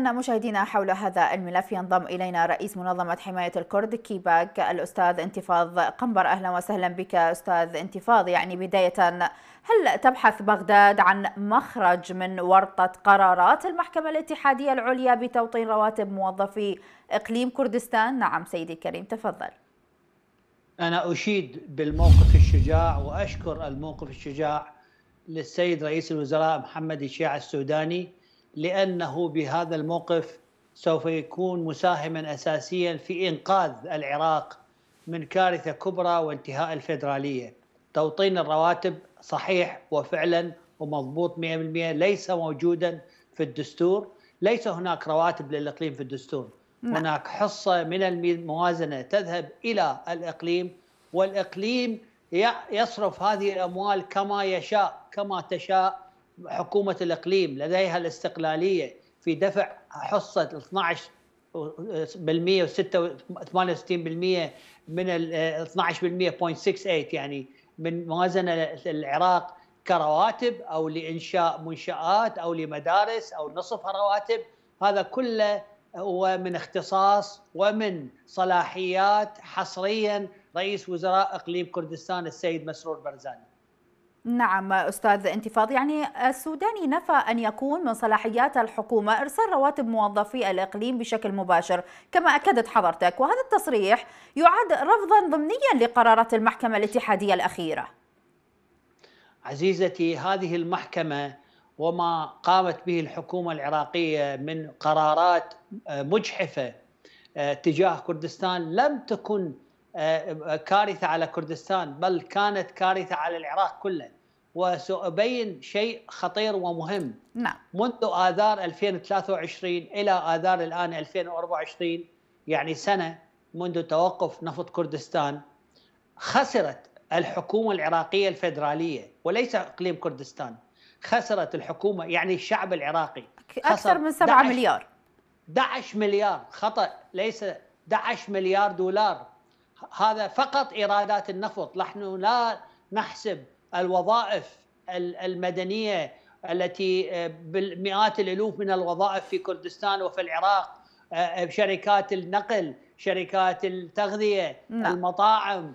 إذا مشاهدينا حول هذا الملف ينضم إلينا رئيس منظمة حماية الكرد كيباك الأستاذ انتفاض قنبر أهلا وسهلا بك أستاذ انتفاض يعني بداية هل تبحث بغداد عن مخرج من ورطة قرارات المحكمة الاتحادية العليا بتوطين رواتب موظفي إقليم كردستان؟ نعم سيدي الكريم تفضل أنا أشيد بالموقف الشجاع وأشكر الموقف الشجاع للسيد رئيس الوزراء محمد الشيع السوداني لانه بهذا الموقف سوف يكون مساهما اساسيا في انقاذ العراق من كارثه كبرى وانتهاء الفيدراليه. توطين الرواتب صحيح وفعلا ومضبوط 100% ليس موجودا في الدستور، ليس هناك رواتب للاقليم في الدستور. نعم. هناك حصه من الموازنه تذهب الى الاقليم والاقليم يصرف هذه الاموال كما يشاء كما تشاء حكومة الإقليم لديها الاستقلالية في دفع حصة 12 و و68 من 12% 12.68 يعني من موازنة العراق كرواتب أو لإنشاء منشآت أو لمدارس أو نصف رواتب هذا كله هو من اختصاص ومن صلاحيات حصريا رئيس وزراء اقليم كردستان السيد مسرور برزاني نعم أستاذ انتفاض يعني السوداني نفى أن يكون من صلاحيات الحكومة إرسال رواتب موظفي الإقليم بشكل مباشر كما أكدت حضرتك وهذا التصريح يعد رفضا ضمنيا لقرارات المحكمة الاتحادية الأخيرة عزيزتي هذه المحكمة وما قامت به الحكومة العراقية من قرارات آه، مجحفة آه، تجاه كردستان لم تكن آه، كارثه على كردستان بل كانت كارثه على العراق كله وسأبين شيء خطير ومهم نعم. منذ آذار 2023 إلى آذار الآن 2024 يعني سنة منذ توقف نفط كردستان خسرت الحكومة العراقية الفيدرالية وليس إقليم كردستان خسرت الحكومة يعني الشعب العراقي أكثر من 7 مليار 11 مليار خطأ ليس 11 مليار دولار هذا فقط ايرادات النفط نحن لا نحسب الوظائف المدنيه التي آه، بالمئات الالوف من الوظائف في كردستان وفي العراق آه، آه، شركات النقل شركات التغذيه نعم. المطاعم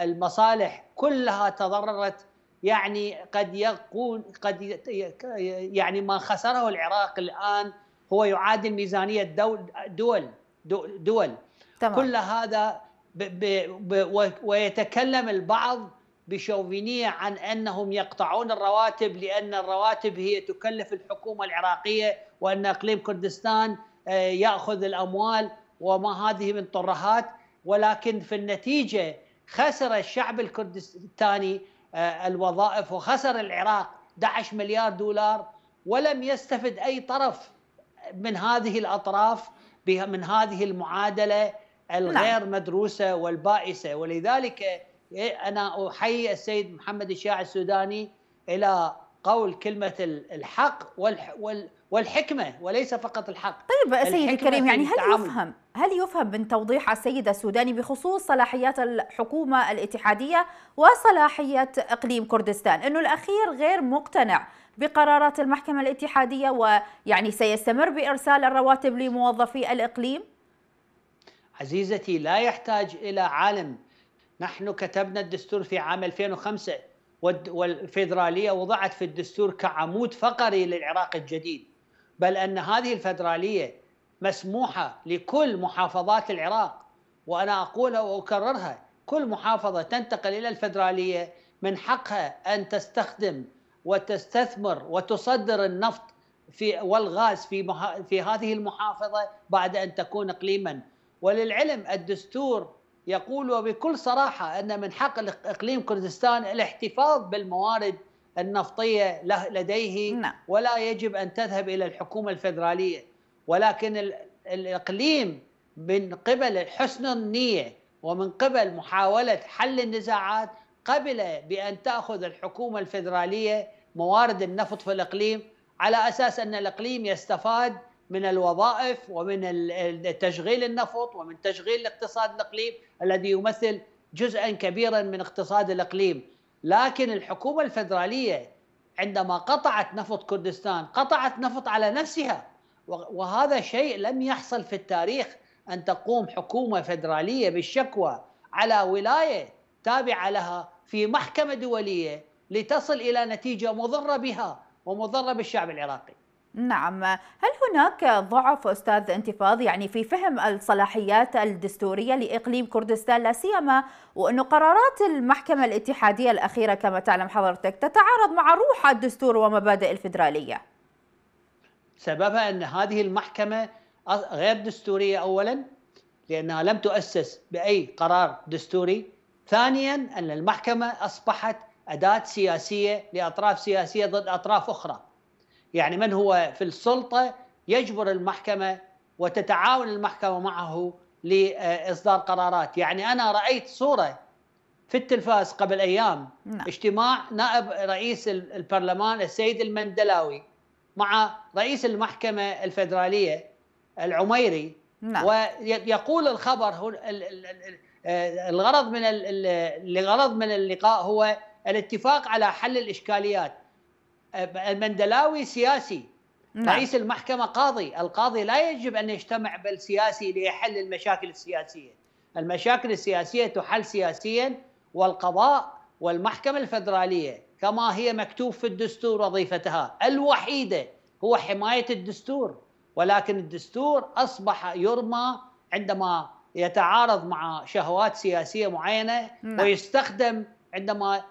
المصالح كلها تضررت يعني قد يكون قد يعني ما خسره العراق الان هو يعادل ميزانيه دول دول, دول تمام. كل هذا ب ب ب ويتكلم البعض بشوفينية عن أنهم يقطعون الرواتب لأن الرواتب هي تكلف الحكومة العراقية وأن إقليم كردستان آه، يأخذ الأموال وما هذه من طرهات ولكن في النتيجة خسر الشعب الكردستاني آه، الوظائف وخسر العراق 11 مليار دولار ولم يستفد أي طرف من هذه الأطراف من هذه المعادلة نعم. الغير مدروسه والبائسه ولذلك إيه، انا احيي السيد محمد الشاع السوداني الى قول كلمه الحق والحكمه وليس فقط الحق طيب سيدي الكريم يعني, يعني هل يفهم هل يفهم من توضيح السيد السوداني بخصوص صلاحيات الحكومه الاتحاديه وصلاحيه اقليم كردستان انه الاخير غير مقتنع بقرارات المحكمه الاتحاديه ويعني سيستمر بارسال الرواتب لموظفي الاقليم عزيزتي لا يحتاج إلى عالم نحن كتبنا الدستور في عام 2005 والفيدرالية وضعت في الدستور كعمود فقري للعراق الجديد بل أن هذه الفيدرالية مسموحة لكل محافظات العراق وأنا أقولها وأكررها كل محافظة تنتقل إلى الفيدرالية من حقها أن تستخدم وتستثمر وتصدر النفط في والغاز في في هذه المحافظه بعد ان تكون اقليما وللعلم الدستور يقول وبكل صراحة أن من حق إقليم كردستان الاحتفاظ بالموارد النفطية لديه نعم. ولا يجب أن تذهب إلى الحكومة الفيدرالية ولكن الإقليم من قبل حسن النية ومن قبل محاولة حل النزاعات قبل بأن تأخذ الحكومة الفيدرالية موارد النفط في الإقليم على أساس أن الإقليم يستفاد من الوظائف ومن تشغيل النفط ومن تشغيل الاقتصاد الاقليم الذي يمثل جزءا كبيرا من اقتصاد الاقليم لكن الحكومه الفدراليه عندما قطعت نفط كردستان قطعت نفط على نفسها وهذا شيء لم يحصل في التاريخ ان تقوم حكومه فدراليه بالشكوى على ولايه تابعه لها في محكمه دوليه لتصل الى نتيجه مضره بها ومضره بالشعب العراقي نعم هل هناك ضعف أستاذ انتفاض يعني في فهم الصلاحيات الدستورية لإقليم كردستان لا سيما وأن قرارات المحكمة الاتحادية الأخيرة كما تعلم حضرتك تتعارض مع روح الدستور ومبادئ الفدراليه سببها أن هذه المحكمة غير دستورية أولا لأنها لم تؤسس بأي قرار دستوري ثانيا أن المحكمة أصبحت أداة سياسية لأطراف سياسية ضد أطراف أخرى يعني من هو في السلطه يجبر المحكمه وتتعاون المحكمه معه لاصدار قرارات، يعني انا رايت صوره في التلفاز قبل ايام نعم. اجتماع نائب رئيس البرلمان السيد المندلاوي مع رئيس المحكمه الفدراليه العميري نعم. ويقول الخبر آه، الغرض من الغرض من اللقاء هو الاتفاق على حل الاشكاليات المندلاوي سياسي نعم. رئيس المحكمة قاضي القاضي لا يجب أن يجتمع بالسياسي ليحل المشاكل السياسية المشاكل السياسية تحل سياسيا والقضاء والمحكمة الفدرالية كما هي مكتوب في الدستور وظيفتها الوحيدة هو حماية الدستور ولكن الدستور أصبح يرمى عندما يتعارض مع شهوات سياسية معينة نعم. ويستخدم عندما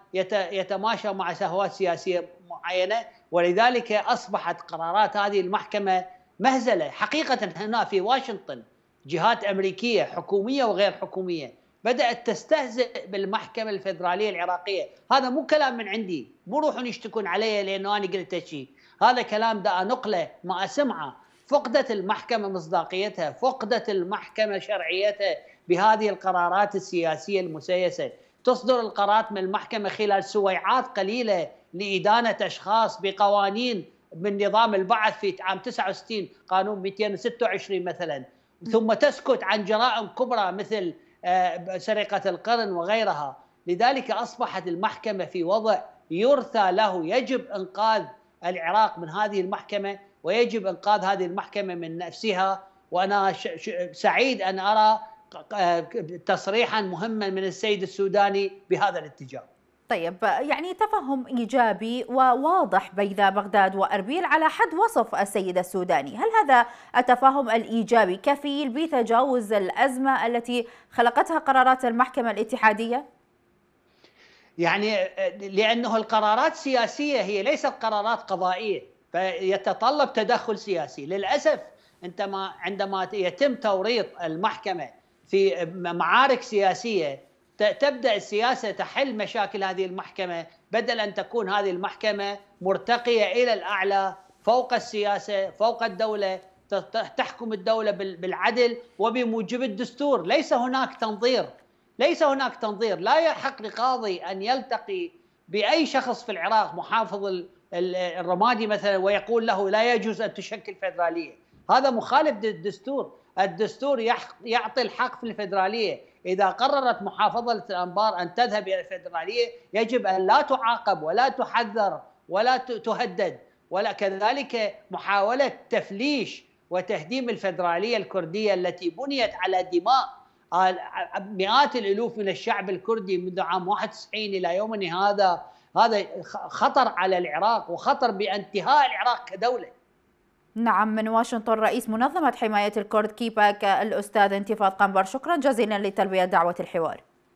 يتماشى مع شهوات سياسية معينه ولذلك اصبحت قرارات هذه المحكمه مهزله حقيقه هنا في واشنطن جهات امريكيه حكوميه وغير حكوميه بدات تستهزئ بالمحكمه الفدراليه العراقيه، هذا مو كلام من عندي، مو روحون يشتكون علي لانه انا قلت شيء، هذا كلام دا نقله ما اسمعه، فقدت المحكمه مصداقيتها، فقدت المحكمه شرعيتها بهذه القرارات السياسيه المسيسه، تصدر القرارات من المحكمه خلال سويعات قليله لإدانة أشخاص بقوانين من نظام البعث في عام 69 قانون 226 مثلا ثم تسكت عن جرائم كبرى مثل آه، سرقة القرن وغيرها لذلك أصبحت المحكمة في وضع يرثى له يجب إنقاذ العراق من هذه المحكمة ويجب إنقاذ هذه المحكمة من نفسها وأنا سعيد أن أرى آه، تصريحا مهما من السيد السوداني بهذا الاتجاه طيب يعني تفهم إيجابي وواضح بين بغداد وأربيل على حد وصف السيد السوداني هل هذا التفاهم الإيجابي كفيل بتجاوز الأزمة التي خلقتها قرارات المحكمة الاتحادية؟ يعني لأنه القرارات سياسية هي ليست قرارات قضائية فيتطلب تدخل سياسي للأسف عندما عندما يتم توريط المحكمة في معارك سياسية تبدا السياسه تحل مشاكل هذه المحكمه بدل ان تكون هذه المحكمه مرتقيه الى الاعلى فوق السياسه فوق الدوله تحكم الدوله بالعدل وبموجب الدستور ليس هناك تنظير ليس هناك تنظير لا يحق لقاضي ان يلتقي باي شخص في العراق محافظ الرمادي مثلا ويقول له لا يجوز ان تشكل فدراليه هذا مخالف للدستور الدستور يعطي الحق في الفدراليه إذا قررت محافظة الأنبار أن تذهب إلى الفيدرالية يجب أن لا تعاقب ولا تحذر ولا تهدد ولا كذلك محاولة تفليش وتهديم الفيدرالية الكردية التي بنيت على دماء مئات الالوف من الشعب الكردي منذ عام 91 الى يومنا هذا هذا خطر على العراق وخطر بانتهاء العراق كدوله نعم من واشنطن رئيس منظمة حماية الكرد كيباك الأستاذ انتفاض قنبر شكرا جزيلا لتلبية دعوة الحوار